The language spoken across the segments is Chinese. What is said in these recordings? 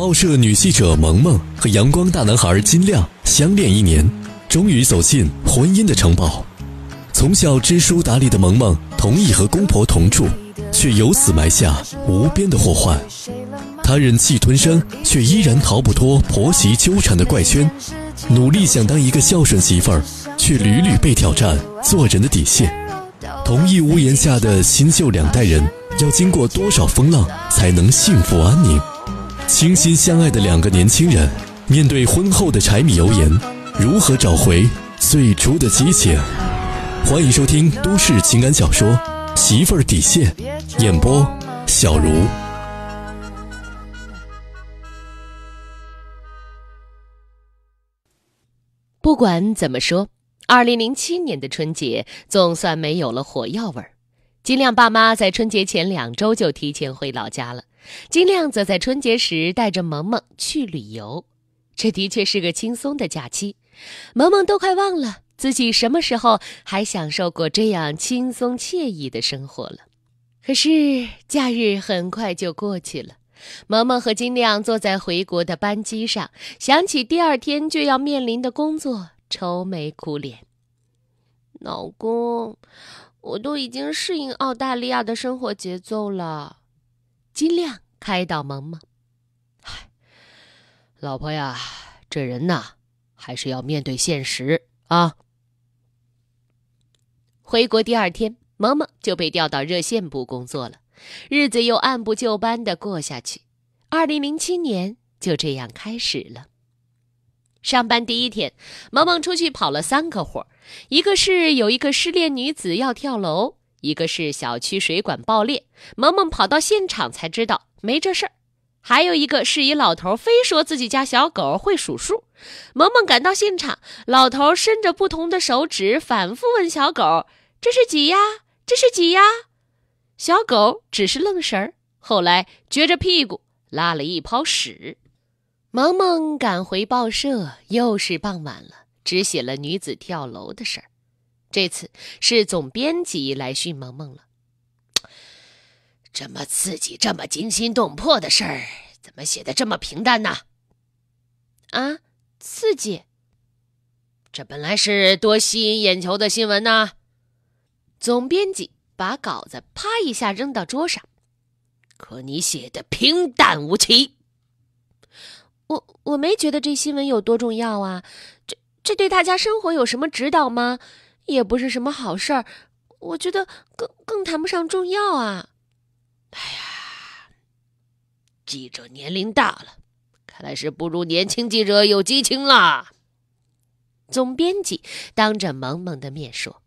报社女记者萌萌和阳光大男孩金亮相恋一年，终于走进婚姻的城堡。从小知书达理的萌萌同意和公婆同住，却由此埋下无边的祸患。她忍气吞声，却依然逃不脱婆媳纠缠的怪圈。努力想当一个孝顺媳妇儿，却屡屡被挑战做人的底线。同一屋檐下的新旧两代人，要经过多少风浪才能幸福安宁？倾心相爱的两个年轻人，面对婚后的柴米油盐，如何找回最初的激情？欢迎收听都市情感小说《媳妇底线》，演播：小茹。不管怎么说，二零零七年的春节总算没有了火药味儿。金亮爸妈在春节前两周就提前回老家了。金亮则在春节时带着萌萌去旅游，这的确是个轻松的假期。萌萌都快忘了自己什么时候还享受过这样轻松惬意的生活了。可是假日很快就过去了，萌萌和金亮坐在回国的班机上，想起第二天就要面临的工作，愁眉苦脸。老公，我都已经适应澳大利亚的生活节奏了。尽量开导萌萌。唉，老婆呀，这人呐，还是要面对现实啊。回国第二天，萌萌就被调到热线部工作了，日子又按部就班的过下去。二零零七年就这样开始了。上班第一天，萌萌出去跑了三个活儿，一个是有一个失恋女子要跳楼。一个是小区水管爆裂，萌萌跑到现场才知道没这事儿；还有一个是一老头非说自己家小狗会数数，萌萌赶到现场，老头伸着不同的手指反复问小狗：“这是几呀？这是几呀？”小狗只是愣神儿，后来撅着屁股拉了一泡屎。萌萌赶回报社，又是傍晚了，只写了女子跳楼的事儿。这次是总编辑来训萌萌了。这么刺激、这么惊心动魄的事儿，怎么写的这么平淡呢？啊，刺激！这本来是多吸引眼球的新闻呢。总编辑把稿子啪一下扔到桌上，可你写的平淡无奇。我我没觉得这新闻有多重要啊，这这对大家生活有什么指导吗？也不是什么好事儿，我觉得更更谈不上重要啊。哎呀，记者年龄大了，看来是不如年轻记者有激情了。总编辑当着萌萌的面说：“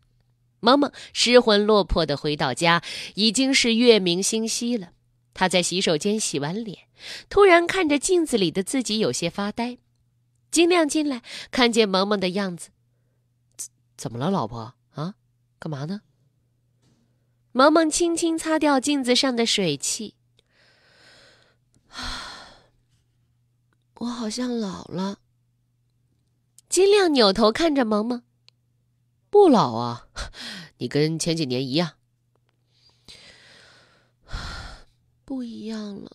萌萌失魂落魄的回到家，已经是月明星稀了。他在洗手间洗完脸，突然看着镜子里的自己，有些发呆。金亮进来，看见萌萌的样子。”怎么了，老婆啊？干嘛呢？萌萌轻轻擦掉镜子上的水汽。我好像老了。金亮扭头看着萌萌，不老啊，你跟前几年一样。不一样了，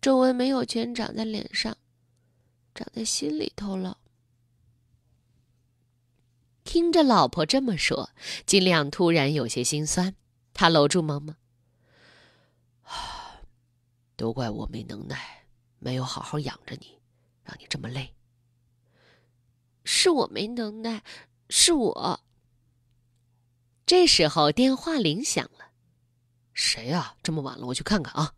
皱纹没有全长在脸上，长在心里头了。听着老婆这么说，金亮突然有些心酸。他搂住萌萌：“都怪我没能耐，没有好好养着你，让你这么累。”“是我没能耐，是我。”这时候电话铃响了，“谁呀？这么晚了，我去看看啊。”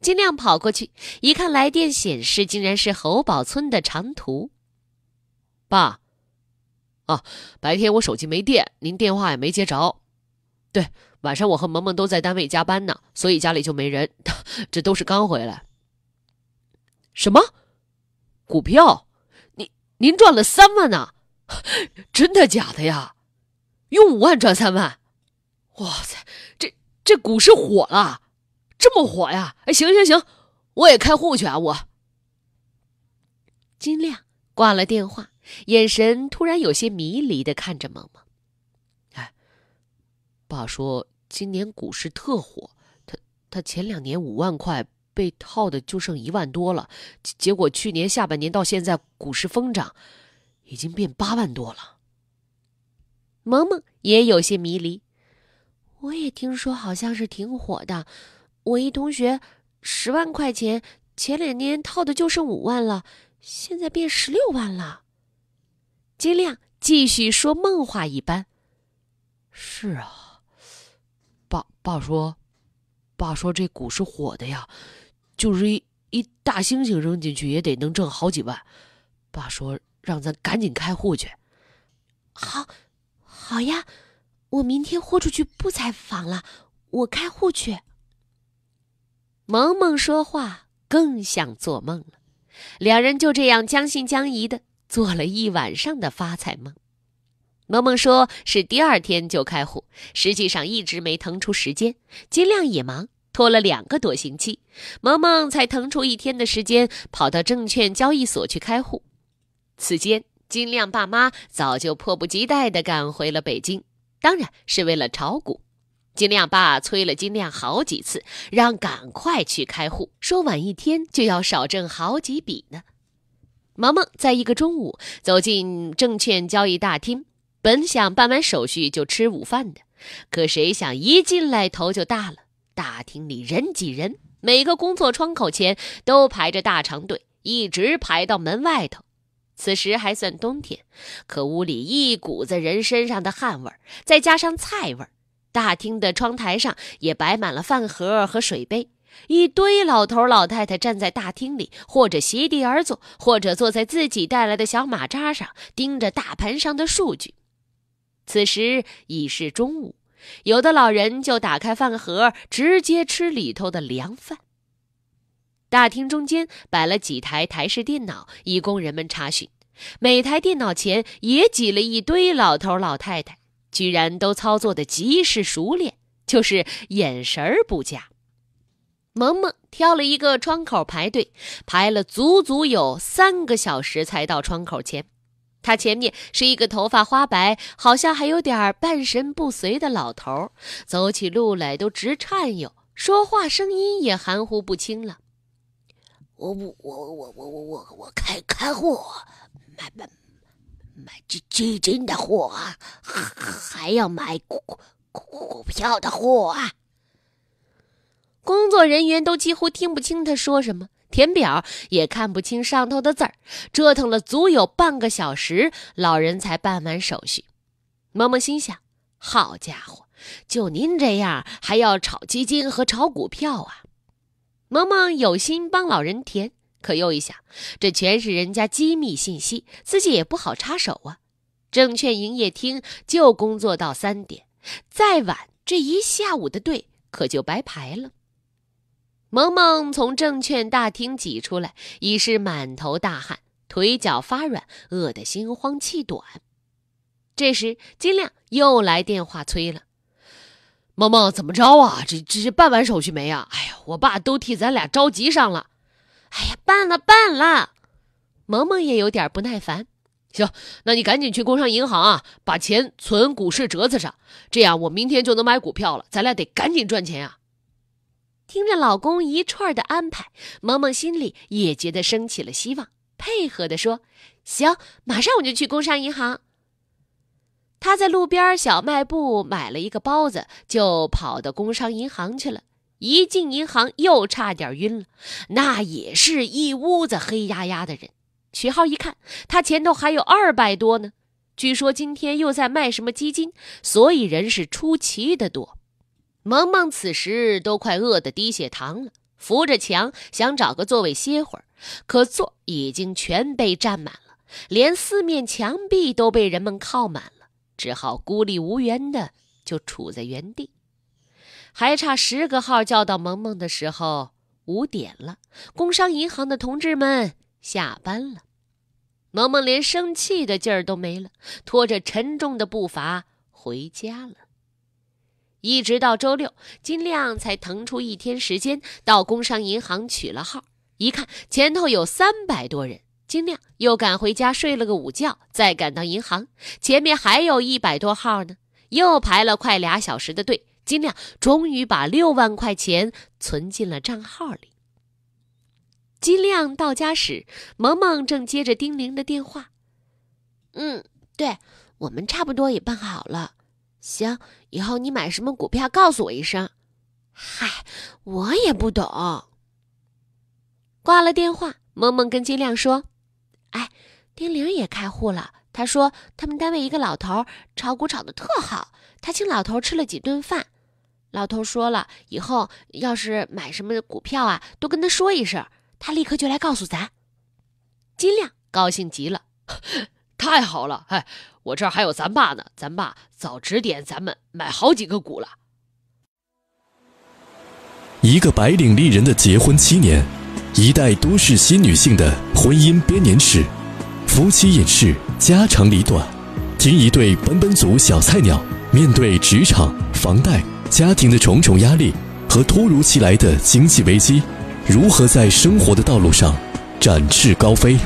金亮跑过去一看，来电显示竟然是侯宝村的长途。爸。啊，白天我手机没电，您电话也没接着。对，晚上我和萌萌都在单位加班呢，所以家里就没人。这都是刚回来。什么？股票？您您赚了三万呢？真的假的呀？用五万赚三万？哇塞，这这股市火了，这么火呀？哎，行行行，我也开户去啊，我。金亮挂了电话。眼神突然有些迷离的看着萌萌，哎，爸说今年股市特火，他他前两年五万块被套的就剩一万多了，结果去年下半年到现在股市疯涨，已经变八万多了。萌萌也有些迷离，我也听说好像是挺火的，我一同学十万块钱前两年套的就剩五万了，现在变十六万了。金亮继续说梦话一般：“是啊，爸爸说，爸说这鼓是火的呀，就是一一大猩猩扔进去也得能挣好几万。爸说让咱赶紧开户去。好，好呀，我明天豁出去不采访了，我开户去。”萌萌说话更像做梦了，两人就这样将信将疑的。做了一晚上的发财梦，萌萌说是第二天就开户，实际上一直没腾出时间。金亮也忙，拖了两个多星期，萌萌才腾出一天的时间跑到证券交易所去开户。此间，金亮爸妈早就迫不及待的赶回了北京，当然是为了炒股。金亮爸催了金亮好几次，让赶快去开户，说晚一天就要少挣好几笔呢。萌萌在一个中午走进证券交易大厅，本想办完手续就吃午饭的，可谁想一进来头就大了。大厅里人挤人，每个工作窗口前都排着大长队，一直排到门外头。此时还算冬天，可屋里一股子人身上的汗味儿，再加上菜味儿。大厅的窗台上也摆满了饭盒和水杯。一堆老头老太太站在大厅里，或者席地而坐，或者坐在自己带来的小马扎上，盯着大盘上的数据。此时已是中午，有的老人就打开饭盒，直接吃里头的凉饭。大厅中间摆了几台台式电脑，以供人们查询。每台电脑前也挤了一堆老头老太太，居然都操作的极是熟练，就是眼神儿不佳。萌萌挑了一个窗口排队，排了足足有三个小时才到窗口前。他前面是一个头发花白、好像还有点半身不遂的老头，走起路来都直颤悠，说话声音也含糊不清了。我我我我我我我我开开货，买买买基基金的货啊，还要买股股股票的货啊。工作人员都几乎听不清他说什么，填表也看不清上头的字儿，折腾了足有半个小时，老人才办完手续。萌萌心想：好家伙，就您这样还要炒基金和炒股票啊！萌萌有心帮老人填，可又一想，这全是人家机密信息，自己也不好插手啊。证券营业厅就工作到三点，再晚这一下午的队可就白排了。萌萌从证券大厅挤出来，已是满头大汗，腿脚发软，饿得心慌气短。这时，金亮又来电话催了：“萌萌，怎么着啊？这这是办完手续没啊？哎呀，我爸都替咱俩着急上了。哎呀，办了，办了。”萌萌也有点不耐烦：“行，那你赶紧去工商银行啊，把钱存股市折子上，这样我明天就能买股票了。咱俩得赶紧赚钱啊。”听着老公一串的安排，萌萌心里也觉得升起了希望，配合的说：“行，马上我就去工商银行。”她在路边小卖部买了一个包子，就跑到工商银行去了。一进银行，又差点晕了，那也是一屋子黑压压的人。徐浩一看，他前头还有二百多呢。据说今天又在卖什么基金，所以人是出奇的多。萌萌此时都快饿得低血糖了，扶着墙想找个座位歇会儿，可座已经全被占满了，连四面墙壁都被人们靠满了，只好孤立无援的就杵在原地。还差十个号叫到萌萌的时候，五点了，工商银行的同志们下班了，萌萌连生气的劲儿都没了，拖着沉重的步伐回家了。一直到周六，金亮才腾出一天时间到工商银行取了号。一看前头有三百多人，金亮又赶回家睡了个午觉，再赶到银行，前面还有一百多号呢，又排了快俩小时的队。金亮终于把六万块钱存进了账号里。金亮到家时，萌萌正接着丁玲的电话：“嗯，对我们差不多也办好了。”行，以后你买什么股票告诉我一声。嗨，我也不懂。挂了电话，萌萌跟金亮说：“哎，丁玲也开户了。他说他们单位一个老头炒股炒的特好，他请老头吃了几顿饭。老头说了，以后要是买什么股票啊，都跟他说一声，他立刻就来告诉咱。”金亮高兴极了，太好了，哎。我这儿还有咱爸呢，咱爸早指点咱们买好几个股了。一个白领丽人的结婚七年，一代都市新女性的婚姻编年史，夫妻隐士家长里短，听一对奔奔族小菜鸟面对职场、房贷、家庭的重重压力和突如其来的经济危机，如何在生活的道路上展翅高飞？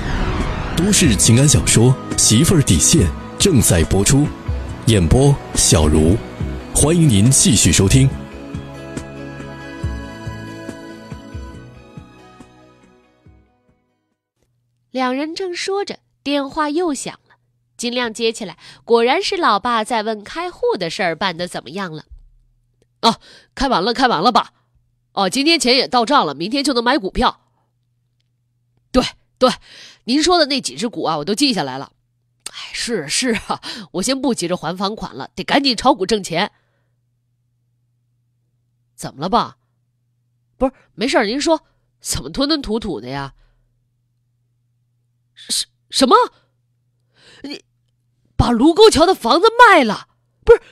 都市情感小说《媳妇儿底线》。正在播出，演播小茹，欢迎您继续收听。两人正说着，电话又响了。金亮接起来，果然是老爸在问开户的事儿办的怎么样了。哦，开完了，开完了吧？哦，今天钱也到账了，明天就能买股票。对对，您说的那几只股啊，我都记下来了。哎，是是啊，我先不急着还房款了，得赶紧炒股挣钱。怎么了，爸？不是，没事儿，您说怎么吞吞吐吐的呀？什什么？你把卢沟桥的房子卖了？不是，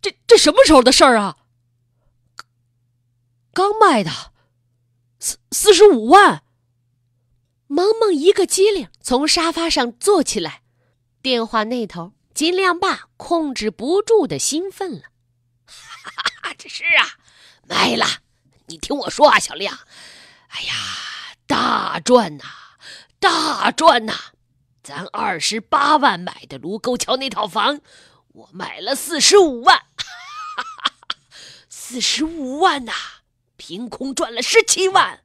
这这什么时候的事儿啊？刚卖的，四四十五万。萌萌一个机灵，从沙发上坐起来。电话那头，金亮爸控制不住的兴奋了：“ 这是啊，卖了！你听我说啊，小亮，哎呀，大赚呐，大赚呐！咱二十八万买的卢沟桥那套房，我买了四十五万，四十五万呐，凭空赚了十七万。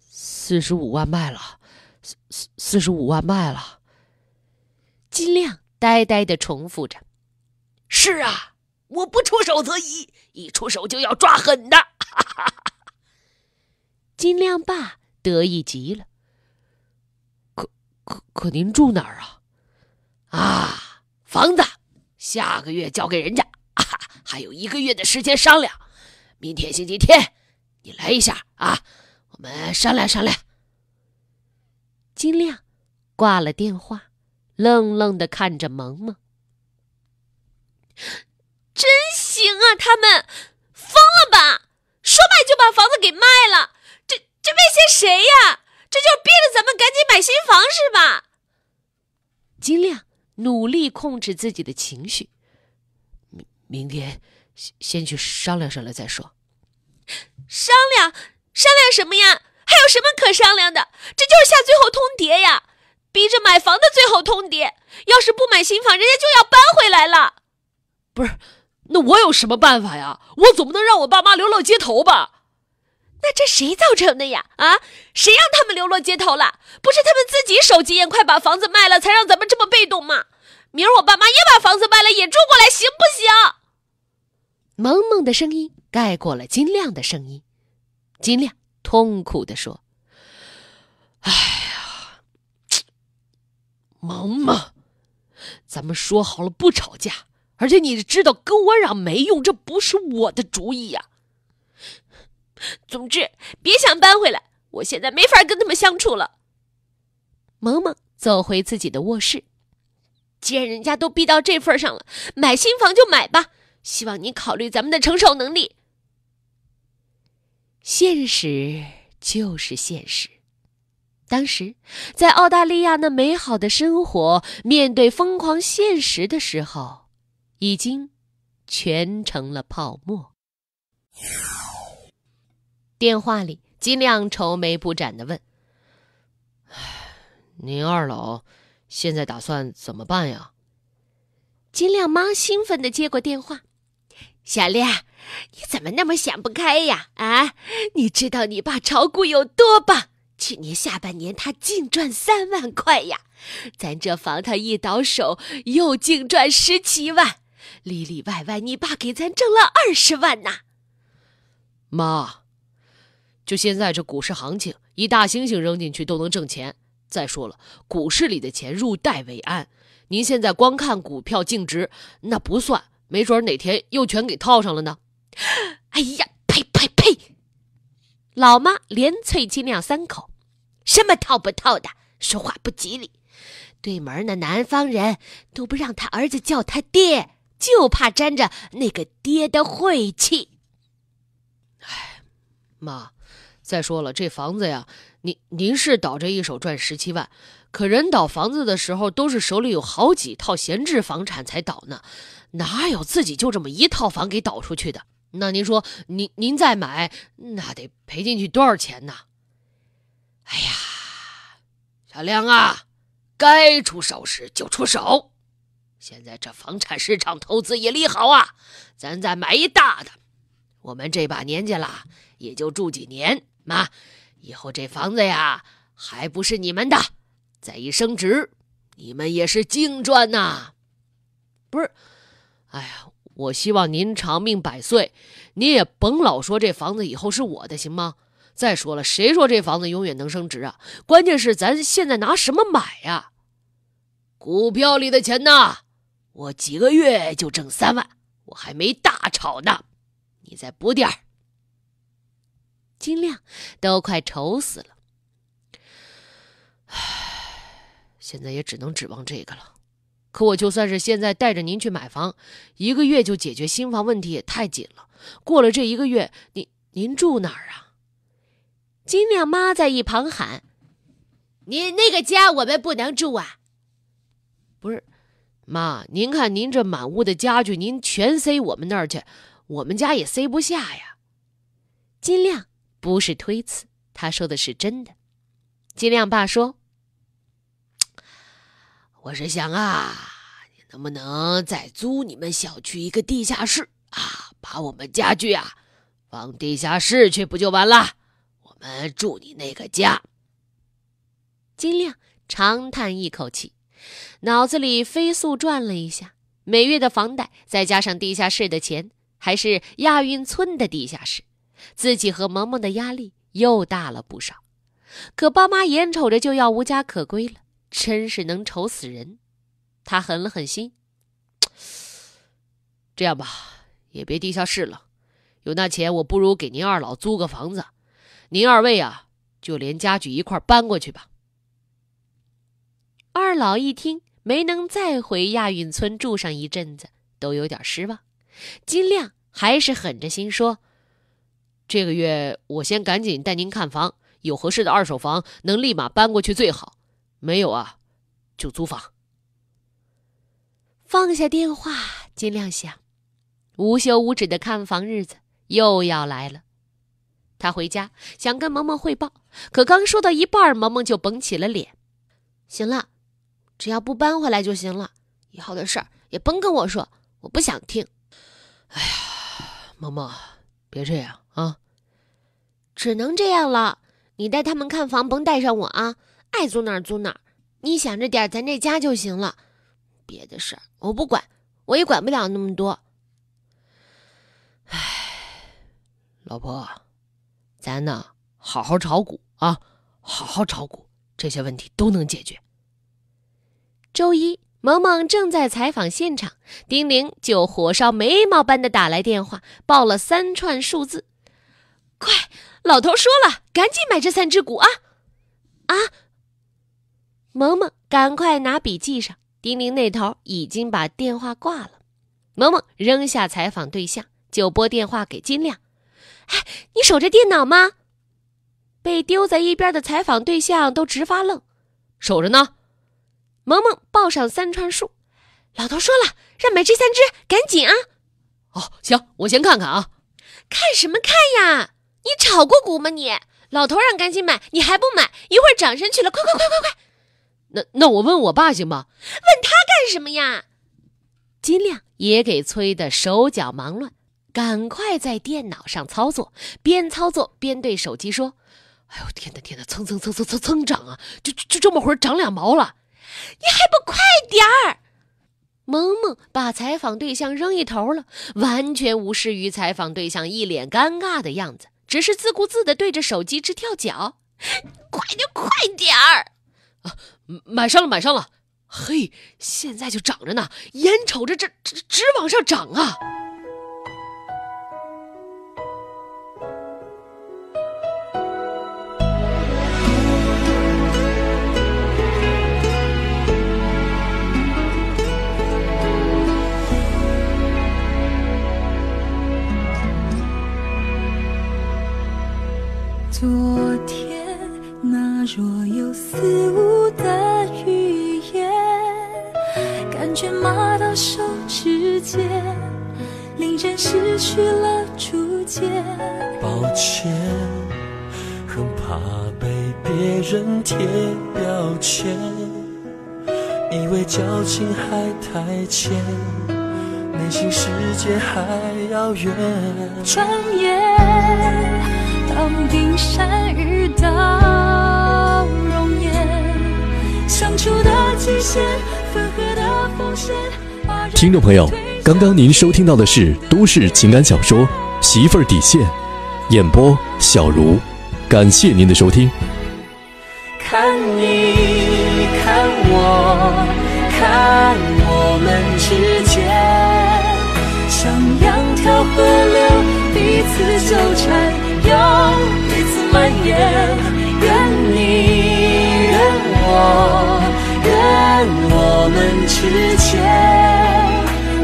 四十五万卖了，四四四十五万卖了。”金亮呆呆的重复着：“是啊，我不出手则已，一出手就要抓狠的。”金亮爸得意极了：“可可可，您住哪儿啊？啊，房子下个月交给人家，还有一个月的时间商量。明天星期天，你来一下啊，我们商量商量。”金亮挂了电话。愣愣的看着萌萌，真行啊！他们疯了吧？说卖就把房子给卖了，这这威胁谁呀？这就是逼着咱们赶紧买新房是吧？金亮努力控制自己的情绪，明明天先先去商量商量再说。商量商量什么呀？还有什么可商量的？这就是下最后通牒呀！逼着买房的最后通牒，要是不买新房，人家就要搬回来了。不是，那我有什么办法呀？我总不能让我爸妈流落街头吧？那这谁造成的呀？啊，谁让他们流落街头了？不是他们自己手急眼快把房子卖了，才让咱们这么被动吗？明儿我爸妈也把房子卖了，也住过来，行不行？萌萌的声音盖过了金亮的声音。金亮痛苦的说：“唉。”萌萌，咱们说好了不吵架，而且你知道跟我嚷没用，这不是我的主意呀。总之，别想搬回来，我现在没法跟他们相处了。萌萌走回自己的卧室，既然人家都逼到这份上了，买新房就买吧，希望你考虑咱们的承受能力。现实就是现实。当时，在澳大利亚那美好的生活，面对疯狂现实的时候，已经全成了泡沫。电话里，金亮愁眉不展的问：“ 您二老现在打算怎么办呀？”金亮妈兴奋的接过电话：“小亮，你怎么那么想不开呀？啊，你知道你爸炒股有多棒？”去年下半年他净赚三万块呀，咱这房他一倒手又净赚十七万，里里外外你爸给咱挣了二十万呐。妈，就现在这股市行情，一大猩猩扔进去都能挣钱。再说了，股市里的钱入袋为安，您现在光看股票净值那不算，没准哪天又全给套上了呢。哎呀，呸呸呸！老妈连啐亲两三口。什么套不套的，说话不吉利。对门那南方人都不让他儿子叫他爹，就怕沾着那个爹的晦气。哎，妈，再说了，这房子呀，您您是倒这一手赚十七万，可人倒房子的时候都是手里有好几套闲置房产才倒呢，哪有自己就这么一套房给倒出去的？那您说，您您再买，那得赔进去多少钱呢？哎呀，小亮啊，该出手时就出手。现在这房产市场投资也利好啊，咱再买一大的。我们这把年纪了，也就住几年妈，以后这房子呀，还不是你们的？再一升值，你们也是净赚呐。不是，哎呀，我希望您长命百岁。您也甭老说这房子以后是我的，行吗？再说了，谁说这房子永远能升值啊？关键是咱现在拿什么买呀？股票里的钱呐，我几个月就挣三万，我还没大炒呢。你再补点儿。金亮都快愁死了，唉，现在也只能指望这个了。可我就算是现在带着您去买房，一个月就解决新房问题也太紧了。过了这一个月，您您住哪儿啊？金亮妈在一旁喊：“你那个家我们不能住啊！不是，妈，您看您这满屋的家具，您全塞我们那儿去，我们家也塞不下呀。”金亮不是推辞，他说的是真的。金亮爸说：“我是想啊，能不能再租你们小区一个地下室啊？把我们家具啊，往地下室去不就完了？”们住你那个家，金亮长叹一口气，脑子里飞速转了一下，每月的房贷再加上地下室的钱，还是亚运村的地下室，自己和萌萌的压力又大了不少。可爸妈眼瞅着就要无家可归了，真是能愁死人。他狠了狠心，这样吧，也别地下室了，有那钱，我不如给您二老租个房子。您二位啊，就连家具一块搬过去吧。二老一听，没能再回亚运村住上一阵子，都有点失望。金亮还是狠着心说：“这个月我先赶紧带您看房，有合适的二手房，能立马搬过去最好；没有啊，就租房。”放下电话，金亮想：无休无止的看房日子又要来了。他回家想跟萌萌汇报，可刚说到一半，萌萌就绷起了脸。行了，只要不搬回来就行了，以后的事儿也甭跟我说，我不想听。哎呀，萌萌，别这样啊！只能这样了。你带他们看房，甭带上我啊。爱租哪儿租哪儿，你想着点咱这家就行了。别的事儿我不管，我也管不了那么多。唉，老婆。咱呢，好好炒股啊，好好炒股，这些问题都能解决。周一，萌萌正在采访现场，丁玲就火烧眉毛般的打来电话，报了三串数字。快，老头说了，赶紧买这三只股啊！啊！萌萌赶快拿笔记上，丁玲那头已经把电话挂了。萌萌扔下采访对象，就拨电话给金亮。哎，你守着电脑吗？被丢在一边的采访对象都直发愣。守着呢。萌萌抱上三串树，老头说了，让买这三只，赶紧啊！哦，行，我先看看啊。看什么看呀？你炒过股吗？你老头让赶紧买，你还不买？一会儿涨上去了，快快快快快！那那我问我爸行吗？问他干什么呀？金亮也给催得手脚忙乱。赶快在电脑上操作，边操作边对手机说：“哎呦天哪天哪，蹭蹭蹭蹭蹭蹭涨啊！就就这么会儿，涨两毛了，你还不快点儿？”萌萌把采访对象扔一头了，完全无视于采访对象一脸尴尬的样子，只是自顾自地对着手机直跳脚：“快点快点儿！”啊，买上了买上了，嘿，现在就涨着呢，眼瞅着这这直往上涨啊！若有似无的语言，感觉麻到手指尖，令人失去了主见。抱歉，很怕被别人贴标签，以为交情还太浅，内心世界还遥远。转眼，当冰山遇到。相处的的极限，分合风险。听众朋友，刚刚您收听到的是都市情感小说《媳妇底线》，演播小茹，感谢您的收听。看你看我，看我们之间像两条河流，彼此纠缠，又一次蔓延，愿你。我，愿我们之间，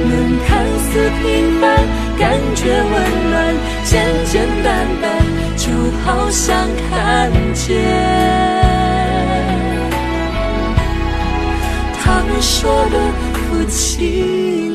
能看似平凡，感觉温暖，简简单单，就好像看见。他们说的夫妻。